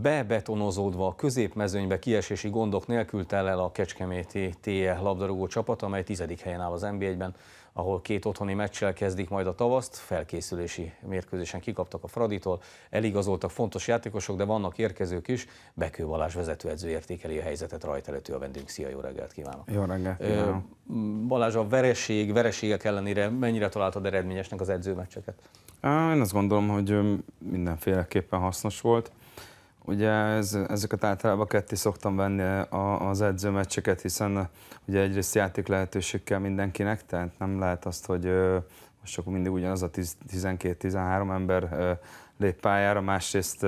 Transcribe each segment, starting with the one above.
bebetonozódva a középmezőnybe kiesési gondok nélkül tel el a Kecskeméti TE labdarúgó csapat, amely tizedik helyen áll az NB1-ben, ahol két otthoni meccsel kezdik majd a tavaszt. Felkészülési mérkőzésen kikaptak a Fraditól, eligazoltak fontos játékosok, de vannak érkezők is. Bekő Balázs vezetőedző értékeli a helyzetet rajta előtt a vendégünk. Szia, jó reggelt kívánok! Jó reggelt! Kívánok. Balázs, a vereség, vereségek ellenére mennyire találtad eredményesnek az edzőmeccseket? Én azt gondolom, hogy mindenféleképpen hasznos volt. Ugye ez, ezeket általában ketté szoktam venni a, az edzőmeccseket, hiszen eh, ugye egyrészt játék lehetőség kell mindenkinek, tehát nem lehet azt, hogy eh, most csak mindig ugyanaz a 12-13 ember eh, lép pályára, másrészt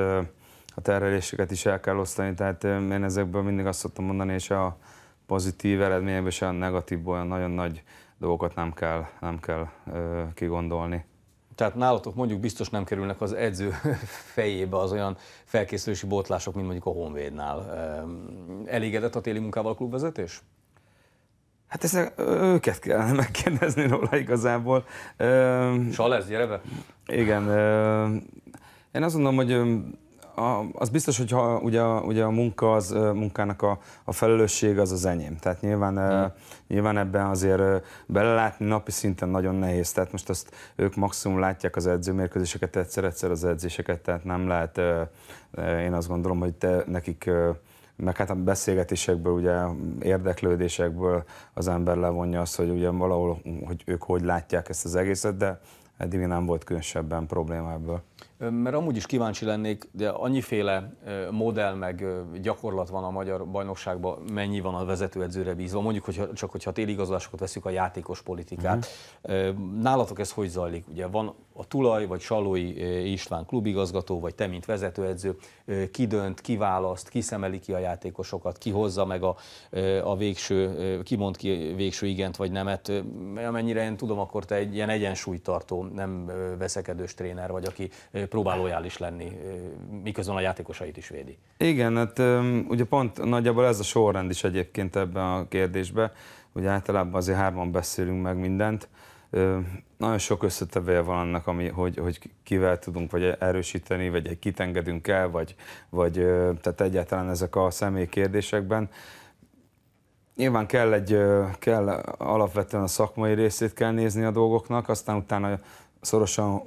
a terheléseket is el kell osztani, tehát én ezekből mindig azt szoktam mondani, és a pozitív eredményekből, és a negatívból olyan nagyon nagy dolgokat nem kell, nem kell kigondolni tehát nálatok mondjuk biztos nem kerülnek az edző fejébe az olyan felkészülési botlások, mint mondjuk a Honvédnál. Elégedett a téli munkával a klubvezetés? Hát ezt e- őket kellene megkérdezni róla igazából. Salez, gyere be! Igen. Én azt mondom, hogy a, az biztos, hogy ha, ugye, ugye a munka, az, munkának a, a felelősség az az enyém. Tehát nyilván, mm. nyilván ebben azért belelátni napi szinten nagyon nehéz. Tehát most azt ők maximum látják az edzőmérkőzéseket, egyszer-egyszer az edzéseket, tehát nem lehet, én azt gondolom, hogy te, nekik meg hát a beszélgetésekből, ugye érdeklődésekből az ember levonja azt, hogy ugye valahol, hogy ők hogy látják ezt az egészet, de eddig nem volt különösebben probléma ebből. Mert amúgy is kíváncsi lennék, de annyiféle modell meg gyakorlat van a magyar bajnokságban, mennyi van a vezetőedzőre bízva, mondjuk hogyha, csak hogyha téligazolásokat veszük a játékos politikát. Mm-hmm. Nálatok ez hogy zajlik? Ugye van a Tulaj vagy Salói István klubigazgató, vagy te, mint vezetőedző, ki dönt, ki választ, ki szemeli ki a játékosokat, ki hozza meg a, a végső, ki mond ki végső igent vagy nemet. Amennyire én tudom, akkor te egy ilyen egyensúlytartó, nem veszekedős tréner vagy, aki próbálójál is lenni, miközben a játékosait is védi. Igen, hát ugye pont nagyjából ez a sorrend is egyébként ebben a kérdésben, hogy általában azért hárman beszélünk meg mindent, nagyon sok összetevője van annak, ami, hogy, hogy kivel tudunk vagy erősíteni, vagy egy kitengedünk el, vagy, vagy tehát egyáltalán ezek a személy kérdésekben. Nyilván kell egy, kell alapvetően a szakmai részét kell nézni a dolgoknak, aztán utána szorosan,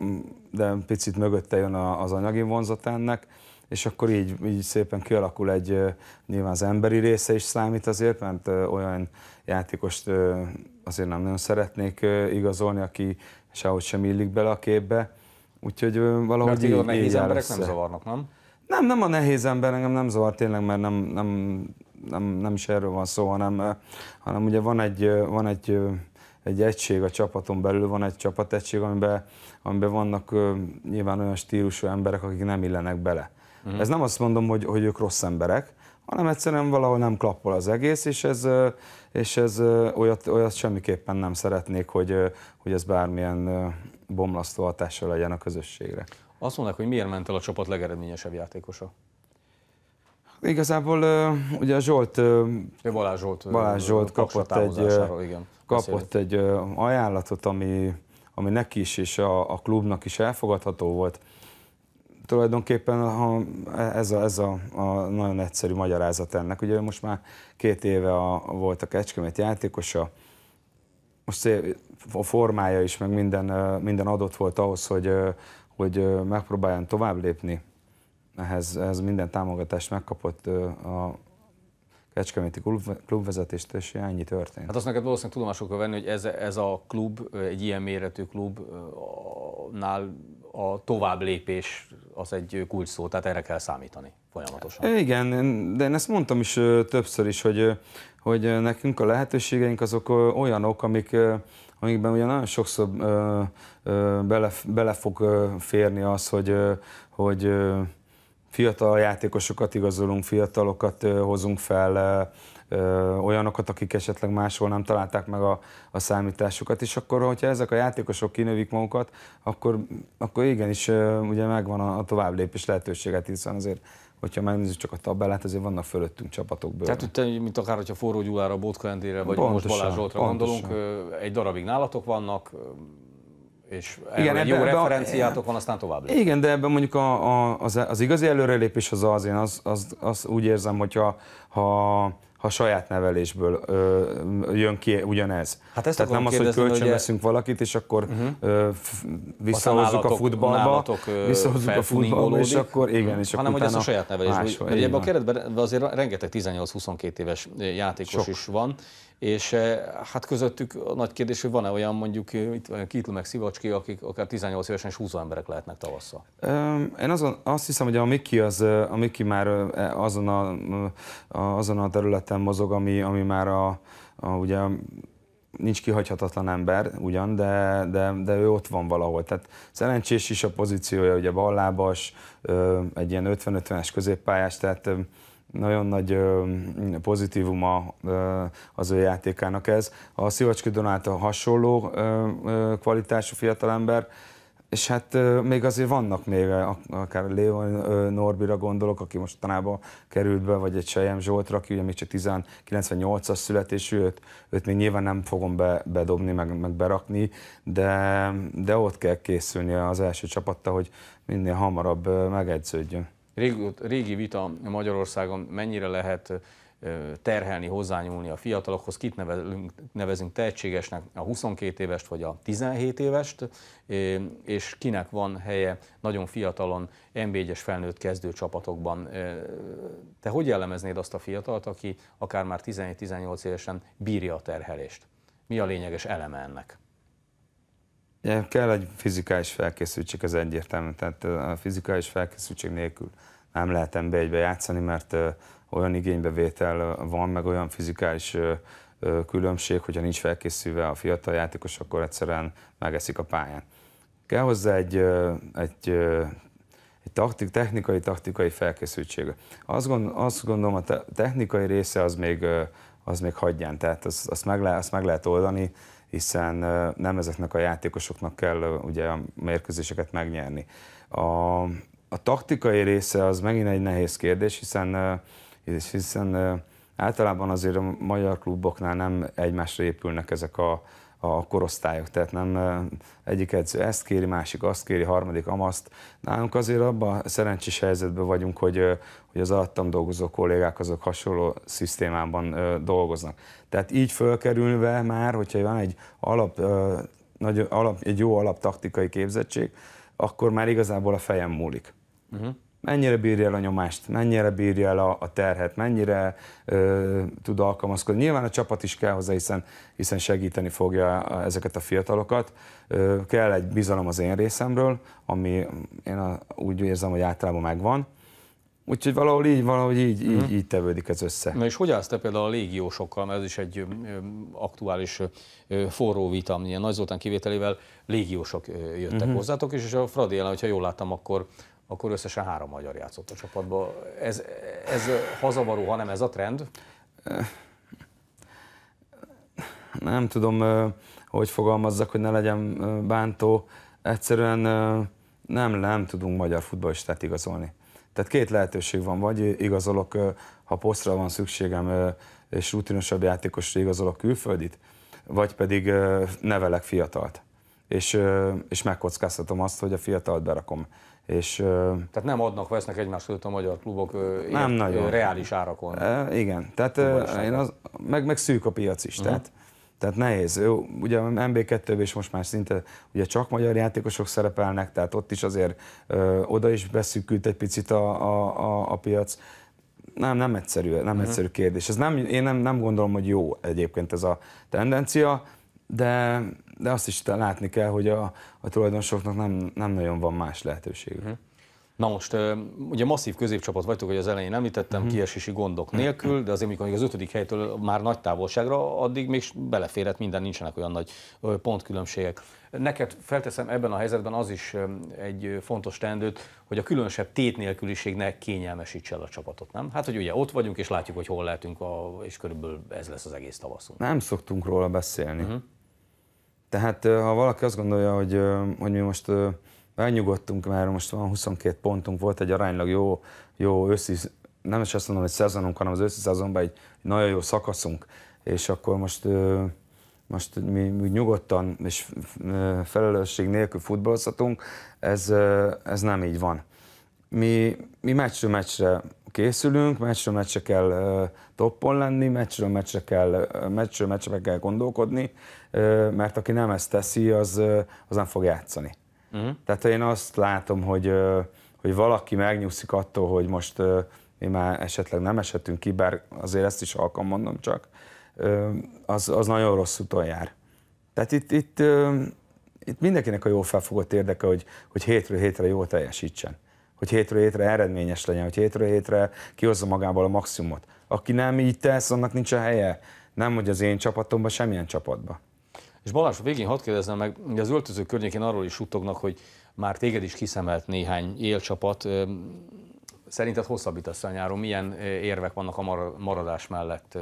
de picit mögötte jön az anyagi vonzat ennek, és akkor így, így szépen kialakul egy, nyilván az emberi része is számít azért, mert olyan játékost azért nem nagyon szeretnék igazolni, aki sehogy sem illik bele a képbe, úgyhogy valahogy mert így, így nehéz emberek össze. nem zavarnak, nem? Nem, nem a nehéz ember, engem nem zavar tényleg, mert nem, nem, nem, nem is erről van szó, hanem, hanem ugye van egy, van egy egy egység a csapaton belül, van egy csapategység, amiben, amiben vannak ö, nyilván olyan stílusú emberek, akik nem illenek bele. Uh-huh. Ez nem azt mondom, hogy, hogy ők rossz emberek, hanem egyszerűen valahol nem klappol az egész, és ez, és ez olyat, olyat semmiképpen nem szeretnék, hogy, hogy ez bármilyen bomlasztó hatással legyen a közösségre. Azt mondják, hogy miért ment el a csapat legeredményesebb játékosa? Igazából ugye a Zsolt... Balázs Zsolt, Balázs Zsolt kapott egy, igen kapott egy ajánlatot, ami, ami neki is és a, a klubnak is elfogadható volt. Tulajdonképpen ha ez, a, ez a, a nagyon egyszerű magyarázat ennek. Ugye most már két éve a, volt a Kecskemét játékosa, most a formája is, meg minden, minden adott volt ahhoz, hogy, hogy megpróbáljon tovább lépni. Ehhez, ehhez minden támogatást megkapott a Kecskeméti klub, klubvezetést, és ennyi történt. Hát azt neked valószínűleg tudomásul kell venni, hogy ez, ez a klub, egy ilyen méretű klubnál a tovább lépés az egy kulcs szó, tehát erre kell számítani folyamatosan. Igen, de én ezt mondtam is többször is, hogy, hogy nekünk a lehetőségeink azok olyanok, amik, amikben ugye nagyon sokszor bele, bele fog férni az, hogy, hogy fiatal játékosokat igazolunk, fiatalokat hozunk fel, olyanokat, akik esetleg máshol nem találták meg a, a számításukat, és akkor, hogyha ezek a játékosok kinövik magukat, akkor, akkor igenis ugye megvan a, a lépés lehetőséget, hiszen azért hogyha megnézzük csak a tabellát, azért vannak fölöttünk csapatok bőven. Tehát te, mint akár, hogyha Forró Gyulára, Bótka Endére, vagy pontosan, most Balázs Zsoltra gondolunk, egy darabig nálatok vannak, és igen, egy jó ebbe referenciátok a, van, aztán tovább lépünk. Igen, de ebben mondjuk a, a, az, az igazi előrelépés az az, én az, az, az úgy érzem, hogyha ha, ha saját nevelésből ö, jön ki ugyanez. Hát ezt Tehát nem az, hogy kölcsön ugye... valakit, és akkor uh-huh. ö, visszahozzuk a futballba, visszahozzuk a futballba, és akkor igen, és Hanem, hogy ez a saját nevelésből, ebben a keretben azért rengeteg 18-22 éves játékos Sok. is van, és eh, hát közöttük a nagy kérdés, hogy van-e olyan mondjuk eh, Kitl meg Szivacski, akik akár 18 évesen is húzó emberek lehetnek tavasszal? Én azon, azt hiszem, hogy a Miki, az, eh, a Miki már azon a, azon a területen mozog, ami, ami már a, a ugye nincs kihagyhatatlan ember ugyan, de, de, de ő ott van valahol. Tehát szerencsés is a pozíciója, ugye ballábas, egy ilyen 50-50-es középpályás, tehát nagyon nagy pozitívuma az ő játékának ez. A Szivacski Donát a hasonló kvalitású fiatalember, és hát még azért vannak még, akár Léon Norbira gondolok, aki most tanába került be, vagy egy Sejem Zsoltra, aki ugye még csak 98 as születésű, őt, őt még nyilván nem fogom be, bedobni, meg, meg berakni, de, de ott kell készülni az első csapatta, hogy minél hamarabb megegyződjön régi, vita Magyarországon, mennyire lehet terhelni, hozzányúlni a fiatalokhoz, kit nevezünk, nevezünk tehetségesnek, a 22 évest vagy a 17 évest, és kinek van helye nagyon fiatalon NB1-es felnőtt kezdő csapatokban. Te hogy jellemeznéd azt a fiatalt, aki akár már 17-18 évesen bírja a terhelést? Mi a lényeges eleme ennek? Ja, kell egy fizikális felkészültség, az egyértelmű. Tehát a fizikális felkészültség nélkül nem lehet ember egybe játszani, mert olyan igénybevétel van, meg olyan fizikális különbség, hogyha nincs felkészülve a fiatal játékos, akkor egyszerűen megeszik a pályán. Kell hozzá egy, egy, egy taktik, technikai, taktikai felkészültség. Azt, gond, azt gondolom, a technikai része az még, az még hagyján, tehát azt, azt, meg, le, azt meg lehet oldani, hiszen nem ezeknek a játékosoknak kell ugye a mérkőzéseket megnyerni. A, a taktikai része az megint egy nehéz kérdés, hiszen, hiszen általában azért a magyar kluboknál nem egymásra épülnek ezek a, a korosztályok, tehát nem egyik edző ezt kéri, másik azt kéri, harmadik amaszt. Nálunk azért abban szerencsés helyzetben vagyunk, hogy, hogy az alattam dolgozó kollégák azok hasonló szisztémában dolgoznak. Tehát így fölkerülve már, hogyha van egy, alap, nagy, alap, egy jó alaptaktikai képzettség, akkor már igazából a fejem múlik. Uh-huh mennyire bírja el a nyomást, mennyire bírja el a, a terhet, mennyire ö, tud alkalmazkodni. Nyilván a csapat is kell hozzá, hiszen, hiszen segíteni fogja ezeket a fiatalokat. Ö, kell egy bizalom az én részemről, ami én a, úgy érzem, hogy általában megvan. Úgyhogy valahol így, valahogy így, így, uh-huh. így tevődik ez össze. Na és hogy állsz te például a légiósokkal, mert ez is egy aktuális forró vita, ilyen Nagy Zoltán kivételével légiósok jöttek uh-huh. hozzátok, és, és a Fradi ellen, hogyha jól láttam, akkor akkor összesen három magyar játszott a csapatban. Ez, ez hazavaró, hanem ez a trend? Eh, nem tudom, eh, hogy fogalmazzak, hogy ne legyen eh, bántó. Egyszerűen nem, nem tudunk magyar futballistát igazolni. Tehát két lehetőség van, vagy igazolok, ha posztra van szükségem, és rutinosabb játékos igazolok külföldit, vagy pedig nevelek fiatalt. És, és megkockáztatom azt, hogy a fiatalt berakom és, tehát nem adnak, vesznek egymás között a magyar klubok nem ért, nagyon. reális árakon. E, igen, tehát én az, meg, meg szűk a piac is, uh-huh. tehát, tehát nehéz. Jó, ugye mb 2 és most már szinte ugye csak magyar játékosok szerepelnek, tehát ott is azért ö, oda is beszűkült egy picit a, a, a, a piac. Nem, nem egyszerű, nem uh-huh. egyszerű kérdés. Ez nem, én nem, nem gondolom, hogy jó egyébként ez a tendencia de, de azt is látni kell, hogy a, a tulajdonosoknak nem, nem nagyon van más lehetőség. Uh-huh. Mhm. Na most, ugye masszív középcsapat vagytok, hogy az elején említettem, mm. kiesési gondok nélkül, de azért mikor az ötödik helytől már nagy távolságra, addig még beleférhet minden, nincsenek olyan nagy pontkülönbségek. Neked felteszem ebben a helyzetben az is egy fontos teendőt, hogy a különösebb tét nélküliség ne kényelmesítse el a csapatot, nem? Hát, hogy ugye ott vagyunk, és látjuk, hogy hol lehetünk, a, és körülbelül ez lesz az egész tavaszunk. Nem szoktunk róla beszélni. Uh-huh. Tehát ha valaki azt gondolja, hogy, hogy mi most elnyugodtunk, mert most van 22 pontunk, volt egy aránylag jó, jó őszi, nem is azt mondom, hogy szezonunk, hanem az őszi szezonban egy nagyon jó szakaszunk, és akkor most, most mi, mi nyugodtan és felelősség nélkül futballozhatunk, ez, ez nem így van. Mi, mi meccsről meccsre készülünk, meccsről meccsre kell toppon lenni, meccsről meccsre kell, meccsről meccsre kell gondolkodni, mert aki nem ezt teszi, az, az nem fog játszani. Uh-huh. Tehát én azt látom, hogy, hogy valaki megnyugszik attól, hogy most mi már esetleg nem esettünk ki, bár azért ezt is halkan mondom csak, az, az nagyon rossz úton jár. Tehát itt, itt, itt mindenkinek a jó felfogott érdeke, hogy, hogy hétről hétre jól teljesítsen hogy hétről hétre eredményes legyen, hogy hétről hétre kihozza magából a maximumot. Aki nem így tesz, annak nincs a helye. Nem, hogy az én csapatomban, semmilyen csapatban. És Balázs, végén hadd kérdeznem meg, ugye az öltöző környékén arról is utognak, hogy már téged is kiszemelt néhány élcsapat. Szerinted hosszabbítasz a nyáron? Milyen érvek vannak a maradás mellett?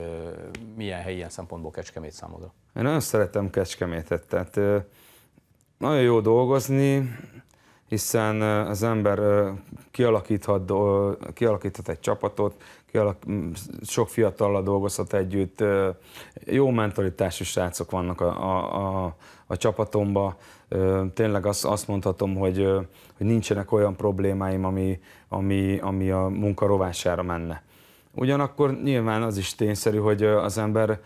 Milyen helyi ilyen szempontból Kecskemét számodra? Én nagyon szeretem Kecskemétet, tehát nagyon jó dolgozni, hiszen az ember kialakíthat, kialakíthat egy csapatot, kialak, sok fiatallal dolgozhat együtt, jó mentalitású srácok vannak a, a, a, a csapatomba, tényleg azt, azt mondhatom, hogy, hogy nincsenek olyan problémáim, ami, ami, ami a munka rovására menne. Ugyanakkor nyilván az is tényszerű, hogy az ember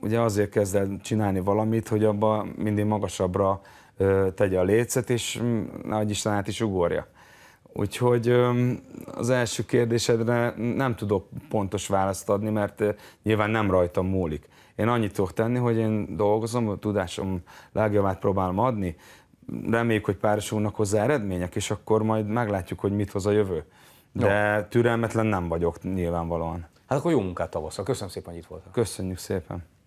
ugye azért kezd el csinálni valamit, hogy abban mindig magasabbra tegye a lécet, és mm, nagy Isten át is ugorja. Úgyhogy az első kérdésedre nem tudok pontos választ adni, mert nyilván nem rajtam múlik. Én annyit tudok tenni, hogy én dolgozom, a tudásom legjobbát próbálom adni, reméljük, hogy párosulnak hozzá eredmények, és akkor majd meglátjuk, hogy mit hoz a jövő. De türelmetlen nem vagyok nyilvánvalóan. Hát akkor jó munkát tavasszal. Köszönöm szépen, hogy itt voltál. Köszönjük szépen.